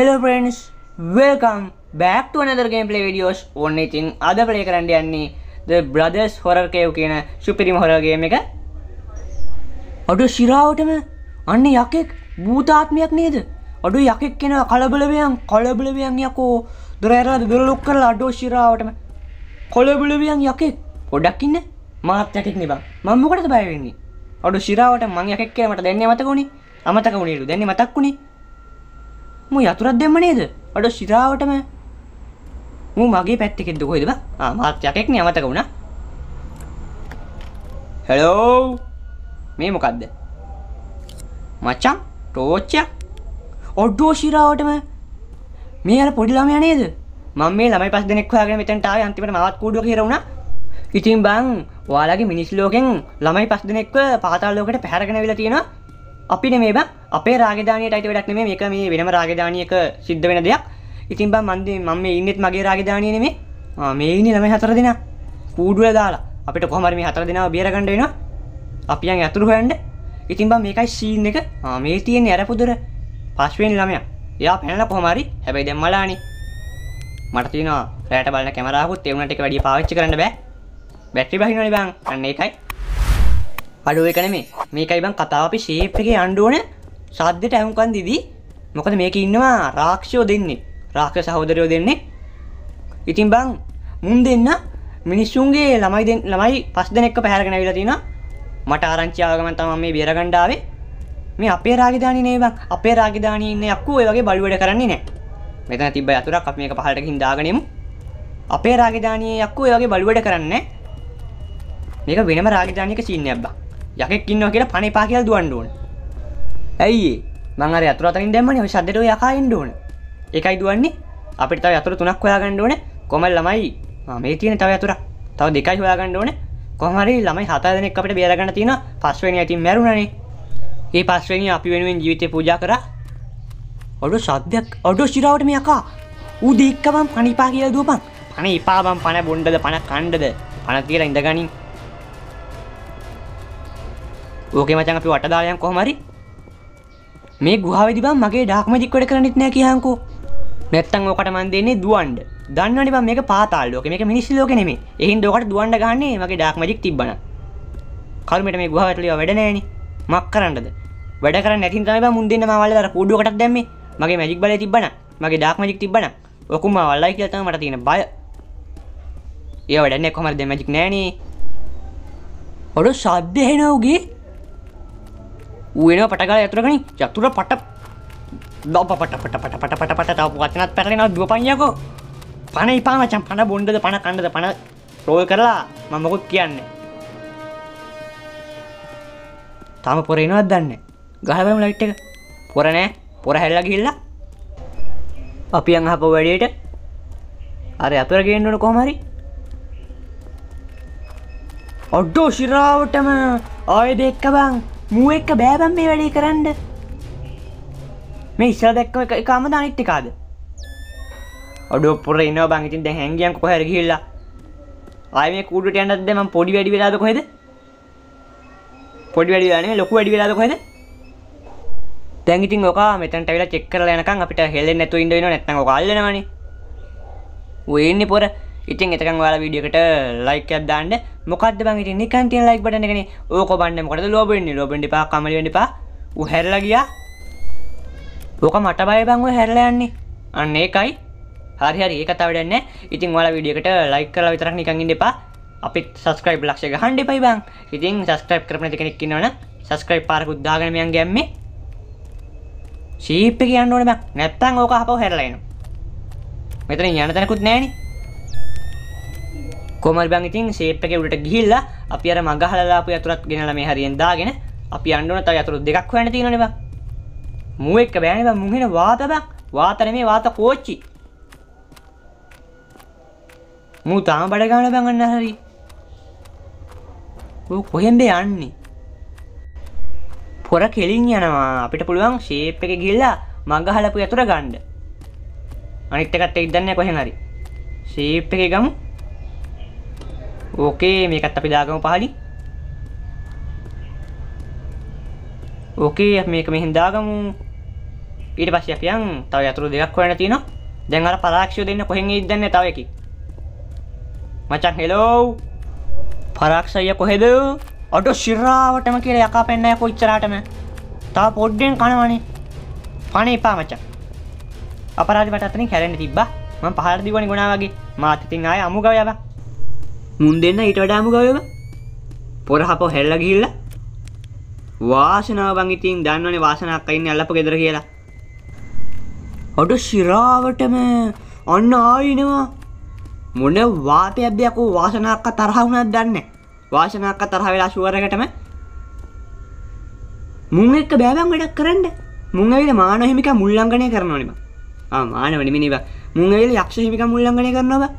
Hello friends welcome බෑක්ට වනදරගේම් පලේ විඩියෝස් ඔන්න ඉතින් අද පලේ කරන්න යන්නේ ද බ්‍රදස් හොරර් කයව් කියන සුපිරිම හොරගේම එක අඩු ශිරාවටම අන්න යකෙක් භූතාත්මයක් නේද අඩු යකෙක් කෙන කලබලවයන් කොලබලවයන් යකෝ දුරඇරද දුරලොක් කරල අඩෝ ශිරාවටම කොලබලවියන් යකෙක් පොඩක්කින්න මාත් යකෙක් නිබා මංමකට බයවෙන්නේ අඩු ශිරාවට මං යකෙක් කියලට දැන්න මතකුණේ අමතක වුණේලු දැන්න මතක්ුණේ මු යතුරත් දෙම නේද අඩ ශිරාවටම මු මගේ පැත්තිකෙද කොයිදම මාත් යකෙක් නෑමතක වුණා හැලෝ මේ මොකක්ද මචං ටෝච්චයක් ඔඩ්ඩෝ ශිරාවටම මේ අර පොඩි ළමයා නේද මම මේ ළමයි පස් දෙනෙක් හොයාගෙන මෙතනට ආවේ අන්තිමට මාවත් කූඩුවක හිරුණා ඉතින් බං ඔයාලගේ මිනිස් ලෝකෙන් ළමයි පස් දෙනෙක්ව පාතාල ලෝකෙට පැහැරගෙන අවිලා තියෙනවා අපිනේ මේ බං අපේ රාගධානයට අයිති වැඩක් නෙමෙයි මේක මේ වෙනම රාගධානියක සිද්ධ වෙන දෙයක්. ඉතින් බං මන් මම මේ ඉන්නෙත් මගේ රාගධානිය නෙමෙයි. ආ මේ ඉන්නේ ළමයි හතර දෙනා. කූඩුවල දාලා අපිට කොහොම හරි මේ හතර දෙනාව බේර ගන්න වෙනවා. අපි යන් ඇතුළු හොයන්න. ඉතින් බං මේකයි සීන් එක. ආ මේ තියෙන්නේ අර පුදුර පස්වෙනි ළමයා. එයා පැනලා කොහොම හරි හැබැයි දැන් මලානේ. මට තියෙනවා රැට බලන කැමරාවකුත් ඒ උනට එක වැඩිය පාවිච්චි කරන්න බෑ. බැටරි බහිනවනේ බං. අන්න ඒකයි. අඩුව එක නෙමෙයි. මේකයි බං කතාව අපි ෂේප් එකේ යන්න ඕනේ. සද්දට ඇහුම්කන් දිදී මොකද මේක ඉන්නවා රාක්ෂයෝ දෙන්නේ රාක්ෂ සහෝදරයෝ දෙන්නේ ඉතින් බං මුන් දෙන්න මිනිස්සුන්ගේ ළමයි ළමයි පස් දෙනෙක්ව පැහැරගෙන ඇවිල්ලා තිනවා මට ආරංචි ආවම තමයි මේ බේරගන්න ආවේ මේ අපේ රාගධානී නේ බං අපේ රාගධානී ඉන්නේ අක්කු ඔය වගේ බලු වැඩ කරන්නේ නැහැ මෙතන තිබ්බ යතුරක් අපි මේක පහලට ගිහින් දාගනිමු අපේ රාගධානී අක්කු ඔය වගේ බලු වැඩ කරන්නේ මේක වෙනම රාගධානියක සීන් එකක් බං යකෙක් ඉන්නවා කියලා පණ එපා කියලා දුවන්න ඕනේ ඇයි මංර අතුරතරින් දැමන ශද්දට යකාෙන්ඩ ඕන එකයි දුවන්නේ අපිට තව අතුර තුනක් හොයාගණ්ඩ ඕන කොමල් ළමයි මේ තියෙන තව අතුර තව දෙකයි හොයාගණ්ඩ ඕන කොහමරි ළමයි හතාදනෙක් අපට බේරගන්න තියෙන පස්වෙන ඇති මැරුණනේ ඒ පස්වෙනි අපි වෙනුවෙන් ජීවිතය පූජා කර ඔඩු සද්‍යයක් ඔඩු ශිරාවට මේ යකා ඌ දෙක්කවම් පනිපා කියල දූපන් පන එපාබම් පණ බොන්්ඩද පණ කණ්ඩද පණ කියර ඉඳගනින් ඕක මචන් අපි වටදායන් කොහමරි මේ ගුහාවිදි බම් මගේ ඩාක් මැජික් වැඩ කරන්නෙත් නෑ කියහන්කෝ. නැත්තම් ඔකට මන් දෙන්නේ දුවන්න. දන්නවනේ බම් මේක පාතාල ලෝකේ. මේක මිනිස් ලෝකේ නෙමෙයි. එහෙනම් ඔකට දුවන්න ගහන්නේ මගේ ඩාක් මැජික් තිබ්බනම්. කර්මයට මේ ගුහාවට ලියව වැඩ නෑනේ. මක් කරන්නද? වැඩ කරන්නේ නැතිනම් තමයි බම් මුන් දෙන්න මම වල අර කෝඩුවකටක් දැම්මේ. මගේ මැජික් බලය තිබ්බනම්. මගේ ඩාක් මැජික් තිබ්බනම්. ඔකුම වල්ලයි කියලා තමයි මට තියෙන බය. ඒ වැඩන්නේ කොහමද මැජික් නෑනේ. ඔඩෝ ශබ්ද එහෙනවගේ ඌෙන පටගල ඇතුරගනි චතුර පට දොප පට පට පට පට පට පට තව වචනත් පැරලෙන දුව පංයකෝ පණ ඉපාමචන් පණ බොන්්ඩද පණ කණ්ඩද පණ රෝල් කරලා මමකුත් කියන්නේ තම පොරේනවත් දන්න ගහබම ලයිට් එක පොරනෑ පොර හැල්ල ගිල්ලා අපි අහප වැඩියට අර අපර ගේන්නට කොහමරි ඔඩ්ඩෝ ශිරාවටම ආය දෙක්ක බං මූ එක්ක බෑබම් මේ වැඩේ කරන්න මේ ඉස්සර දැක්කම එක එකම දානිට් එකාද ඔඩොප්පුර ඉන්නවා බං ඉතින් දැන් හැංගියන් කොහේ හරි ගිහිල්ලා ආයෙ මේ කූඩුවට යන්නත් දැන් මම පොඩි වැඩි වෙලාද කොහෙද පොඩි වැඩි වෙලා නෙමෙයි ලොකු වැඩි වෙලාද කොහෙද දැන් ඉතින් ඔකා මෙතනට ඇවිල්ලා චෙක් කරලා යනකම් අපිට හෙල්ලෙන්නේ නැතුව ඉන්න වෙනව නැත්නම් ඔක අල්ලනවනේ ඔය ඉන්නේ පොර ඉතින් එතකන් ඔයාලා වීඩියෝ එකට ලයික් එකක් දාන්න මොකද්ද බං ඉතින් නිකන් තියෙන ලයික් බටන් එකනේ ඕක බන්නේ මොකටද ලෝභ වෙන්නේ ලෝභ වෙන්න එපා කමලි වෙන්න එපා ඌ හැරලා ගියා ඕක මට බය බං ඌ හැරලා යන්නේ අන්න ඒකයි හරි හරි ඒක තව වැඩක් නැහැ ඉතින් ඔයාලා වීඩියෝ එකට ලයික් කරලා විතරක් නිකන් ඉන්න එපා අපිත් සස්ක්‍රයිබ් ලක්ෂය ගහන්න එපයි බං ඉතින් සස්ක්‍රයිබ් කරන කෙනෙක් ඉන්නවනම් සස්ක්‍රයිබ් පාරක උද්දාගෙන මෙයන් ගැම්මේ ශීප් එක යන්න ඕනේ බං නැත්තම් ඕක අහපව හැරලා එනවා මෙතන යන තැනකුත් නැහනේ කොමල් බං ඉතින් ෂේප් එක උඩට ගිහිල්ලා අපි අර මගහලලාපු යතුරත් ගෙනලා මේ හරියෙන් දාගෙන අපි යන්න ඕන තව යතුරු දෙකක් හොයන්න තියෙනවා නේ බං මූ එක්ක බෑනේ බං මුන් වෙන වාත බං වාත නෙමේ වාත කෝච්චි මූ තාම බඩ ගන්න බං අන්න හරි ඌ කොහෙන්ද යන්නේ පොර කෙලින් යනවා අපිට පුළුවන් ෂේප් එක ගිහිල්ලා මගහලපු යතුර ගන්න අනිත් එකත් එක්ක දන්නේ කොහෙන් හරි ෂේප් එකේ ගමු ඕකේ මේකත් අපි දාගමු පහලින් ඕකේ මේක මෙහෙන් දාගමු ඊට පස්සේ අපි යන් තව යතුරු දෙකක් හොයන්න තියෙනවා දැන් අර පරාක්ෂිය දෙන්න කොහෙන් ගියද දන්නේ තව එකක් මචං හෙලෝ පරාක්ෂය කොහෙද අඩෝ ශිරාවටම කියලා යකා පෙන්නයි කොච්චරටම තව පොඩ්ඩෙන් කනවනේ කන එපා මචං අපරාධ මට අතනින් හැරෙන්න තිබ්බා මම පහර දිවනේ ගුණා වගේ මාත් ඉතින් ආයේ අමුගව යවා මුන් දෙන්න ඊට වඩාම ගයෝග පොරහපෝ හැල්ල ගිල්ල වාසනාවන් ඉතින් දන්නවනේ වාසනාවක් අයින්නේ අල්ලප ගෙදර කියලා අඩු ශිරාවටම අන්න ආයිනවා මොන වාතයක් දෙයක් ඕ වාසනාවක් තරහ වුණාද දන්නේ වාසනාවක් තරහ වෙලා ෂුවර් එකටම මුන් එක්ක බෑවන් වැඩක් කරන්න මුන් ඇවිල්ලා මානව හිමිකම් උල්ලංඝනය කරනවා නේ බා ආ මානව නෙමෙයි නේ බා මුන් ඇවිල්ලා යක්ෂ හිමිකම් උල්ලංඝනය කරනවා බා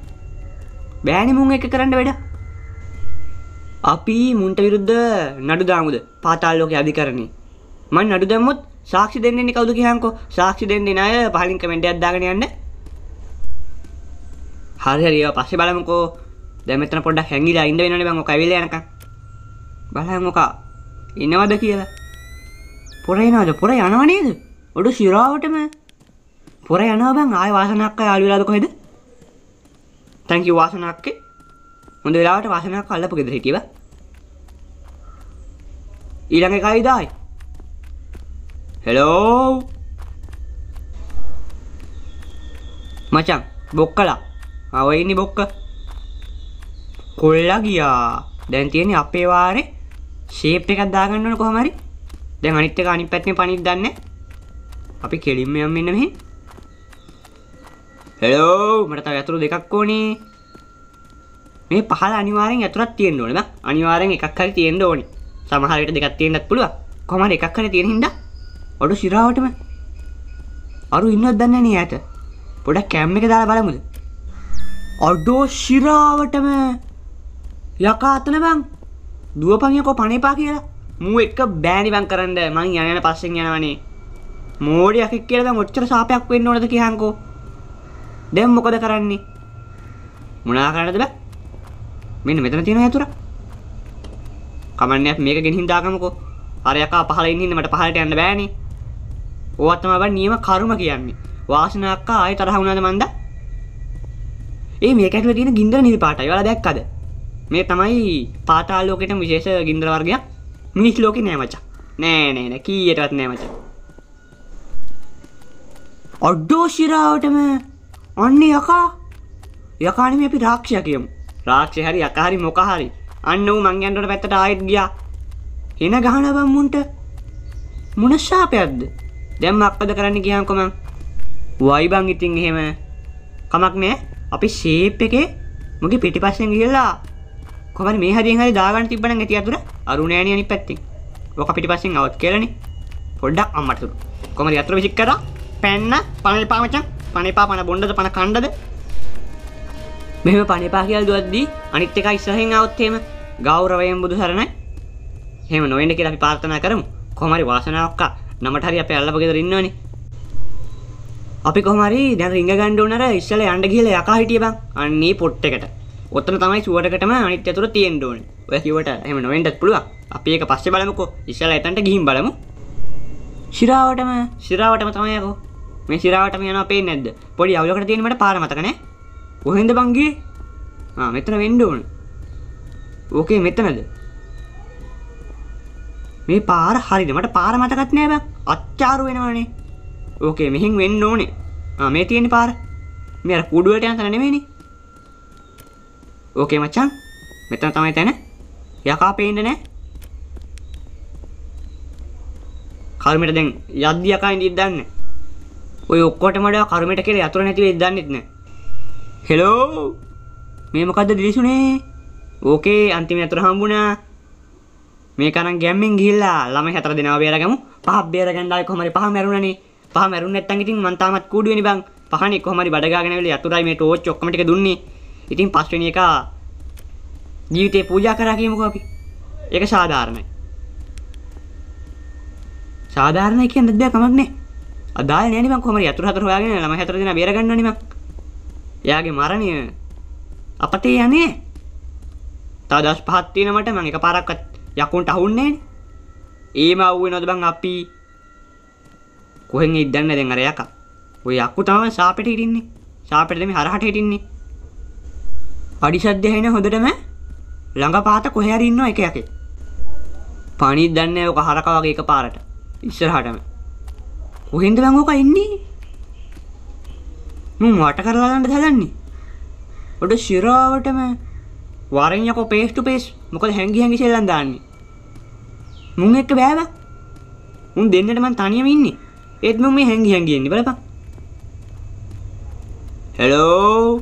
බෑනි මුන් එක කරන්න වැඩ අපි මුන්ට විරුද්ධ නඩු දාමුද පාතාල්ලෝක අධිකරණය මන් නඩු දැම්මුත් සාක්ෂි දෙන්නේ කවුද කියහන්කෝ සාක්ෂි දෙන්නේ අය පහලින් කමෙන්ටයක් දාගෙන යන්න හරි හරි ඒවා පස්සේ බලමුකෝ දැන් මෙතන පොඩ්ඩක් හැංගිලා ඉන්න වෙනවනේ බං ඔක ඇවිල්ලා යනකම් බලන්න ඔක ඉනවද කියලා පොර එනවද පොර යනව නේද ඔඩු සිරාවටම පොර යනවා බං ආය වාසනාවක් අය ආලු වෙලාද කොහෙද තැංකි වාසනක්කේ හොඳ වෙලාවට වාසනක් අල්ලපු ගෙදර හිටියව ඊළඟ එකයි දායි හෙලෝ මචං බොක්කලා ආව ඉන්නේ බොක්ක කොල්ලා ගියා දැන් තියෙන්නේ අපේ වාරේ ෂේප් එකක් දාගන්න ඕන කොහොම හරි දැන් අනිත් එක අනිත් පැත්තේ පණිද්දන්නේ අපි කෙලින්ම යම් මෙන්න මෙහේ හෙලෝ මට තව ඇතුරු දෙකක් ඕනේ මේ පහල අනිවාරෙන් ඇතුරත් තියෙන්න්න ඕන අනිවාරෙන් එකක් හරි තියෙන්න්න ඕනි සමහරයට දෙකක් තියෙන්න්නත් පුළුව කොම එකක් කර තියෙනහින්ද ඔඩු සිරාවටම අරු ඉන්නත් දන්න නේ ඇත පොඩක් කැම් එක දාලා බලමුද අඩෝ ශිරාවටම යකා අතන බං දුව පංයකෝ පනේපා කියලා මූ එක්ක බෑනිබං කරන්න මං යනන පස්සෙන් යනවනේ මෝඩි අකක් කියලා මොච්චර සාපයක් වෙන්න ඕනද කියහන්කෝ දැන් මොකද කරන්නේ? මොනා කරන්නද බෑ? මෙන්න මෙතන තියෙන යතුරක්. කමන්නේ මේක ගෙනihin දාගමුකෝ. අරයකා පහල ඉන්න ඉන්න මට පහලට යන්න බෑනේ. ඕවා තමයි බං නියම කර්ම කියන්නේ. වාසනාවක්කා ආයෙ තරහ වුණාද මන්ද? ඒ මේක ඇතුලේ තියෙන ගින්දර නිල් පාටයි. ඔයාලා දැක්කද? මේ තමයි පාතාල ලෝකෙටම විශේෂ ගින්දර වර්ගයක්. මිනිස් ලෝකේ නෑ මචං. නෑ නෑ නෑ කීයටවත් නෑ මචං. අඩෝ ශිරාවටම අන්න යකා යකානම අපි රාක්ෂය කියමු රාක්ෂය හරි යකාහරි මොකහරි අන්න වූ මංගන්ඩට පැත්තට ආයෙත් ගියා එන ගහනබම්මුන්ට මුණශාපයක්ද දැම් අපද කරන්න ගියන්කොම වයිබං ඉතින් එහෙම කමක් නෑ අපි ශේප් එකේ මගේ පිටි පස්සෙන් ගියල්ලා කොම මේ හරි හරි දාගන්න තිබන ඇති අතුර අරුණෑනය අනි පැත්ති ඕක පිටි පස්සෙන් අවත් කියලනි පොඩ්ඩක් අම්මතුරු කොම අතුර විසික් කර පැන්න පනල් පාමචන් පනපා පන බොන්ඩද පන කණ්ඩද මෙම පනිපා කියල් දුවද්දී අනිත් එක ඉස්සහෙන් අවත්තේම ගෞරවයෙන් බුදු සරණයි හෙම නොවෙන්න කියලා අපි පාර්ථනා කරමු කොමරි වාසනාවක්කා නමට හරි අප අල්ලපගෙද ඉන්නවනේ අපි කොමරි දැන් රිංග ගණ්ඩ උනර ඉස්සල යන්න කියලා යකා හිටිය බං අන්නේ පොට් එකට ඔතන තමයි සුවටකටම අනිත් ඇතුර තියෙන්න ඕනේ ඔය කිව්වට එහෙම නොවෙන්නත් පුළුවන් අපි ඒක පස්සේ බලමුකෝ ඉස්සලා එතනට ගිහින් බලමු ශිරාවටම ශිරාවටම තමයි යකෝ මේ සිරාවට මේ යනවා පේන්නේ නැද්ද? පොඩි අවුලකට තියෙන මට පාර මතක නෑ. කොහෙන්ද බං ගියේ? ආ මෙතන වෙන්න ඕන. ඕකේ මෙතනද? මේ පාර හරියද? මට පාර මතකත් නෑ බං. අච්චාරු වෙනවනේ. ඕකේ මෙහෙන් වෙන්න ඕනේ. ආ මේ තියෙන පාර. මේ අර කුඩු වලට යන තැන නෙමෙයිනේ. ඕකේ මචං. මෙතන තමයි තැන. යකා පේන්නේ නෑ. කර්මයට දැන් යද්දි යකා ඉඳිද්දන්නේ. ඔය ඔක්කොටම වඩා කර්මයට කෙරේ අතුර නැති වෙයි දන්නෙත් නෑ. හෙලෝ මේ මොකද්ද දිලිසුනේ? ඕකේ අන්තිමේ අතුර හම්බුණා. මේ කරන් ගැම්මෙන් ගිහිල්ලා ළමයි හතර දෙනා බේරගමු. පහක් බේරගන්න ආයි කොහමරි පහ මැරුණනේ. පහ මැරුණ නැත්තම් ඉතින් මං තාමත් කූඩු වෙන්නේ බං. පහනේ කොහමරි බඩගාගෙන වෙලේ අතුරයි මේ ටෝච් ඔක්කොම ටික දුන්නේ. ඉතින් පස්වෙනි එක ජීවිතේ පූජා කරා කියමුකෝ අපි. ඒක සාධාරණයි. සාධාරණයි කියන්නත් බෑ කමක් නෑ. අදාල් නෑනේ මං කොහමද යතුරු හතර හොයාගෙන ළම හතර දෙනා බේර ගන්නවනේ මං. එයාගේ මරණය අපතේ යන්නේ. තව දවස් පහක් තියෙන මට මං එකපාරක්වත් යකුන්ට අහුන්නේ නෑනේ. ඒම අවුවෙනවද බං අපි? කොහෙන් ඉද්දන්නේ දැන් අර යකා. ඔය යකු තමයි ශාපෙට හිටින්නේ. ශාපෙට නෙමෙයි හරහට හිටින්නේ. අඩිසද්ද ඇහෙන හොඳටම ළඟ පාත කොහේ හරි ඉන්නවා එක යකේ. පණිත් දන්නේ ඔක හරකා වගේ එකපාරට. ඉස්සරහටම කොහෙන්ද බං ඕක එන්නේ? මම වට කරලා ගන්න හදන්නේ. ඔඩ ශිරාවටම වරෙන් යකෝ පේස් ටු පේස් මොකද හැංගි හැංගි සෙල්ලම් දාන්නේ. මුන් එක්ක බෑ බං. මුන් දෙන්නට මං තනියම ඉන්නේ. ඒත් මම මේ හැංගි හැංගි ඉන්නේ බලපන්. හෙලෝ.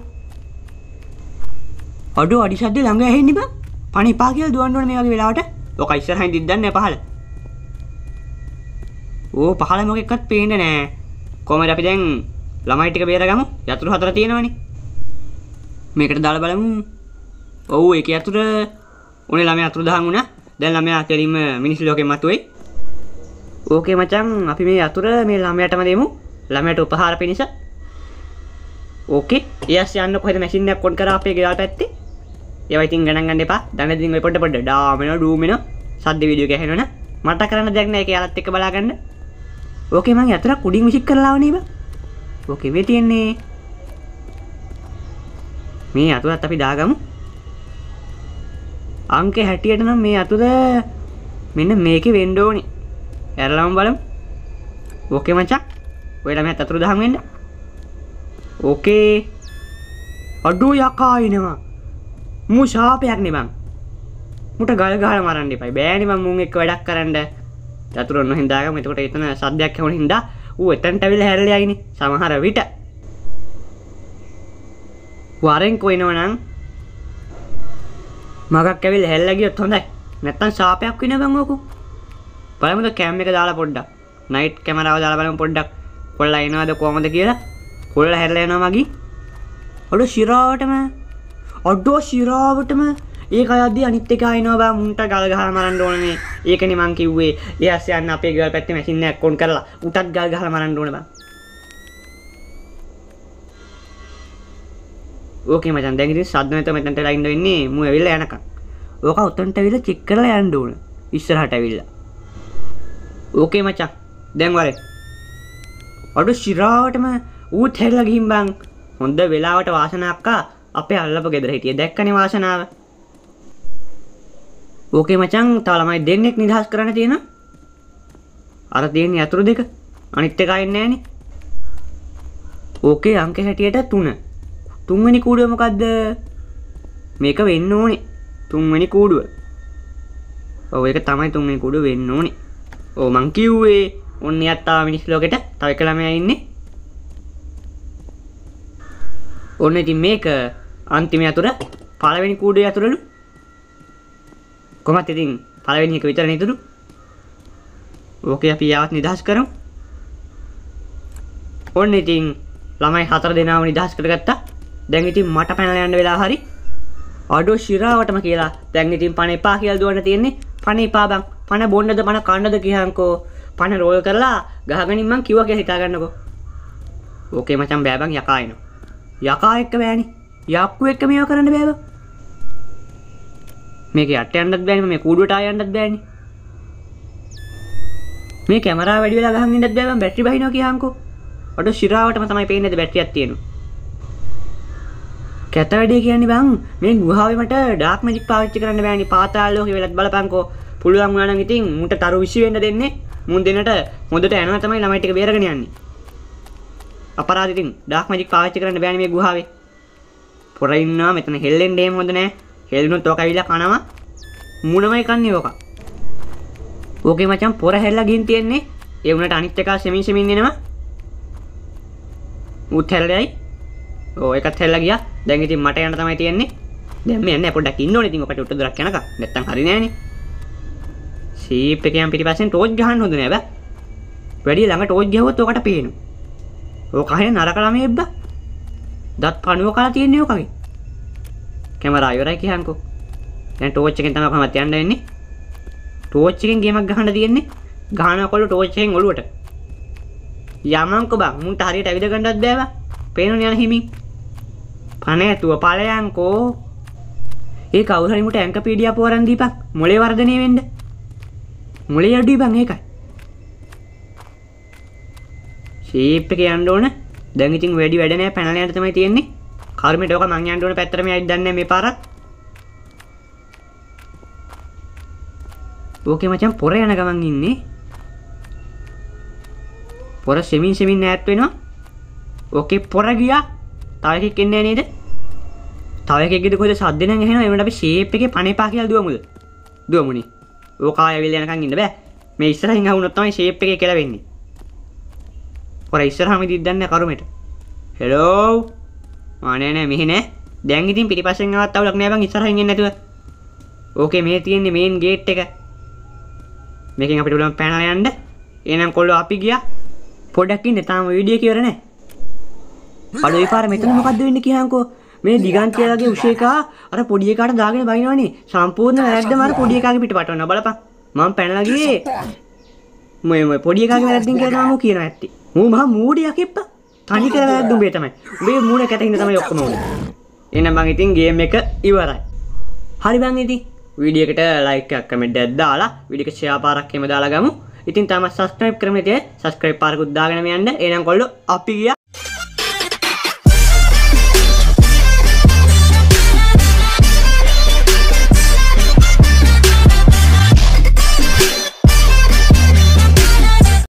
අඩෝ අඩි සද්ද ළඟ ඇහෙන්නේ බං. පණ එපා කියලා දුවන්න ඕනේ මේ වගේ වෙලාවට. ඔක ඉස්සරහින් දිද්දන්න පහළ. ඕ පහළ මොකෙක්වත් පේන්න නෑ කොමට අපි දැන් ළමයි ටික බේරගමු යතුරු හතර තියෙනවනේ මේකට දාලා බලමු ඔව් ඒක යතුරු උනේ ළමයා අතුරු දහන් වුණා දැන් ළමයා කෙලින්ම මිනිස් ලෝකෙ මතුවේ ඕකේ මචං අපි මේ යතුරු මේ ළමයටම දෙමු ළමයට උපහාර පිණිස ඕකේ එයාස් යන්න කොහෙද මැෂින් එකක් ඔන් කරා අපේ ගෙදර පැත්තේ ඒවා ඉතින් ගණන් ගන්න එපා. දැන් ඉතින් ඔය පොඩ පොඩ ඩාමන ඩූමන සද්ද වීඩියෝ එක ඇහෙනවනේ. මට කරන්න දෙයක් නැහැ ඒක යාලත් එක්ක බලා ගන්න. ඕකේ මං ඇතරක් උඩින් විසික් කරලාවනීම ඕකේ වේ තියෙන්නේ මේ අතුරත් අපි දාගමු අංක හැටියට නම් මේ අතුර මෙන්න මේකේ වෙන්න ඕනි ඇරලම බලමු ඕකේ මචං ඔය ළමයාත් අතුරු දහම් වෙන්න ඕකේ අඩෝ යකා එනවා මු ශාපයක් නේ මං මුට ගල් ගහලා මරන්න එපයි බෑනේ මං මුන් එක්ක වැඩක් කරන්න චතුරන්න හිදාගම එතකොට එතන සද්‍යයක් හවන හිදා ඌ එතැන් ටැවිල් හැරලයයිනි සමහර විට වරෙන් කොයිනවනං මගක් ඇවිල් හැල්ලගියොත් හොඳයි නැත්තන් සාපයක් වෙන ගංගෝකු පළමුද කෑම් එක දාලා පොඩ්ඩක් නයිට් කැමරාව දාලා බලමු පොඩ්ඩක් කොල්ලා එනවාද කොහමද කියලා කොල්ලා හැරලා එනවා මගි අඩෝ ශිරාවටම අඩෝ ශිරාවටම ඒක අයද්දි අනිත් එක ආයෙනවා බෑ මුන්ට ගල් ගහලා මරන්න ඕනේ ඒකනේ මං කිව්වේ එයාස් යන්න අපේ ගෙවල් පැත්තේ මැෂින් එකක් ඔන් කරලා උටත් ගල් ගහලා මරන්න ඕනේ බං ඕකේ මචං දැන් ඉතින් සද්ද නැතුව මෙතනට ලයින් වෙන්නේ මූ ඇවිල්ලා යනකම් ඕක උතන්ට ඇවිල්ලා චෙක් කරලා යන්න ඕන ඉස්සරහට ඇවිල්ලා ඕකේ මචං දැන් වරේ අඩු ශිරාවටම ඌ තෙරලා ගිහින් බං හොඳ වෙලාවට වාසනාවක්කා අපේ අල්ලප ගෙදර හිටියේ දැක්කනේ වාසනාව ඕකේ මචං තව ළමයි දෙන්නෙක් නිදහස් කරන්න තියෙන. අර තියෙන යතුරු දෙක අනිත් එක ආයෙත් නැහනේ. ඕකේ අංක හැටියට 3. තුන්වෙනි කූඩුව මොකද්ද? මේක වෙන්න ඕනේ. තුන්වෙනි කූඩුව. ඔව් ඒක තමයි තුන්වෙනි කූඩුව වෙන්න ඕනේ. ඔව් මං කිව්වේ ඔන්න එයාත් තාම මිනිස් ලෝකෙට තව එක ළමයා ඉන්නේ. ඔන්න ඉතින් මේක අන්තිම යතුර පළවෙනි කූඩුවේ යතුරලු කොහොමත් ඉතින් පළවෙනි එක විතරනේ ඉතුරු. ඕකේ අපි යාවත් නිදහස් කරමු. ඔන්න ඉතින් ළමයි හතර දෙනාම නිදහස් කරගත්තා. දැන් ඉතින් මට පැනලා යන්න වෙලා හරි. අඩෝ ශිරාවටම කියලා. දැන් ඉතින් පණ එපා කියලා දුවන්න තියෙන්නේ. පණ එපා බං. පණ බොන්නද පණ කන්නද කියහන්කෝ. පණ රෝල් කරලා ගහගනින් මං කිව්වා කියලා හිතා ගන්නකෝ. ඕකේ මචං බෑ බං යකා එනවා. යකා එක්ක බෑනේ. යක්කු එක්ක මේවා කරන්න බෑ බං. මේක යට යන්නත් බෑනේ මේ කූඩුවට ආය යන්නත් බෑනේ මේ කැමරාව වැඩි වෙලා ගහන් ඉන්නත් බෑ මම බැටරි බහිනවා කියහන්කෝ ඔඩ ශිරාවටම තමයි පේන්නේ බැටරියක් තියෙනවා කැත වැඩේ කියන්නේ බං මේ ගුහාවේ මට ඩාර්ක් මැජික් පාවිච්චි කරන්න බෑනේ පාතාල ලෝකෙ වෙලත් බලපන්කෝ පුළුවන් වුණා නම් ඉතින් මුන්ට තරු 20 වෙන්න දෙන්නේ මුන් දෙන්නට හොඳට යනවා තමයි ළමයි ටික බේරගෙන යන්නේ අපරාධ ඉතින් ඩාර්ක් මැජික් පාවිච්චි කරන්න බෑනේ මේ ගුහාවේ පොර ඉන්නවා මෙතන හෙල්ලෙන්නේ හොඳ නෑ හෙල්නුත් ඕක ඇවිල්ලා කනවා මුණමයි කන්නේ ඕක. ඕකේ මචං පොර හැල්ලා ගින් තියෙන්නේ. ඒ උනට අනිත් එක සෙමින් සෙමින් එනවා. උත් හැල්ලයි. ඕ එකත් හැල්ලා ගියා. දැන් ඉතින් මට යන්න තමයි තියෙන්නේ. දැන් මේ යන්නේ පොඩ්ඩක් ඉන්න ඕනේ ඉතින් ඔකට උට්ටු දොරක් යනකම්. නැත්තම් හරි නෑනේ. ෂීප් එක යම් පිටිපස්සෙන් ටෝච් ගහන්න හොඳ නෑ බෑ. වැඩි ළඟ ටෝච් ගහුවොත් ඔකට පේනවා. ඕක හරිය නරක ළමයි එබ්බා. දත් පණුව කාලා තියන්නේ ඕකගේ. කැමරා අයවරයි කියලා හංකෝ. දැන් ටෝච් එකෙන් තමයි අපහමත් යන්න වෙන්නේ. ටෝච් එකෙන් ගේමක් ගහන්න තියෙන්නේ. ගහනකොට ටෝච් එකෙන් ඔලුවට. යමන්කෝ බං මුන්ට හරියට ඇවිද ගන්නවත් බෑවා. පේනවනේ යන හිමින්. පණ ඇතුව ඵලයන්කෝ. ඒ කවුරු හරි මුට ඇංකපීඩියා පෝරන් දීපක්. මොලේ වර්ධනය වෙන්න. මොලේ අඩුයි බං ඒකයි. ෂේප් එක යන්න ඕන. දැන් ඉතින් වැඩි වැඩ නෑ පැනල යන්න තමයි තියෙන්නේ. කර්මෙට ඔක මං යන්න ඕන පැත්තට මෙයි දන්නේ මේ පාරක්. ඕකේ මචං පොර යන ගමන් ඉන්නේ. පොර සෙමින් සෙමින් ඈත් වෙනවා. ඕකේ පොර ගියා. තව එකෙක් එන්නේ නේද? තව එකෙක්ගෙද කොහෙද සද්ද නම් ඇහෙනවා. එවන අපි ෂේප් එකේ පණේපා කියලා දුවමුද? දුවමුනේ. ඕකා ඇවිල්ලා යනකම් ඉන්න බෑ. මේ ඉස්සරහින් ආවුනොත් තමයි ෂේප් එකේ කියලා වෙන්නේ. පොර ඉස්සරහම දිද්දන්නේ කරුමෙට. හෙලෝ ආනෑනෑ මෙහෙන දැන්ගිතින් පිරිපසෙන්වත් අවුලක් නෑ බං ඉස්සරහින් එන්න නැතුව. ඕකේ මේ තියෙන්නේ මේන් ගේට් එක. මේකෙන් අපිට බලන්න පැනලා යන්න. එහෙනම් කොල්ලෝ අපි ගියා. පොඩ්ඩක් ඉන්න තාම වීඩියෝ කිවර නෑ. අඩෝ ඒ පාර මෙතන මොකද්ද වෙන්නේ කියහන්කෝ. මේ දිගන්තියගේ උෂේකා අර පොඩි එකාට දාගෙන බයිනවනේ. සම්පූර්ණ වැරද්දම අර පොඩි එකාගේ පිට පටවනවා බලපන්. මම පැනලා ගියේ. මේ පොඩි එකාගේ වැරද්දින් කියලා තමයි මම කියනවා ඇත්තේ. මූ මහා මූඩියක් එප්පා. තනි කර වැරද්ද උඹේ තමයි. උඹේ මූණ කැටින්න තමයි ඔක්කොම උනේ. එහෙනම් මං ඉතින් ගේම් එක ඉවරයි. හරි බං ඉතින් වීඩියෝ එකට ලයික් එකක් කමෙන්ට් එකක් දාලා වීඩියෝ එක ෂෙයා පාරක් එහෙම දාලා ගමු. ඉතින් තාම සබස්ක්‍රයිබ් කරන්නේ තියෙයි. සබස්ක්‍රයිබ් පාරකුත් දාගෙන යන්න. එහෙනම් කොල්ලෝ අපි ගියා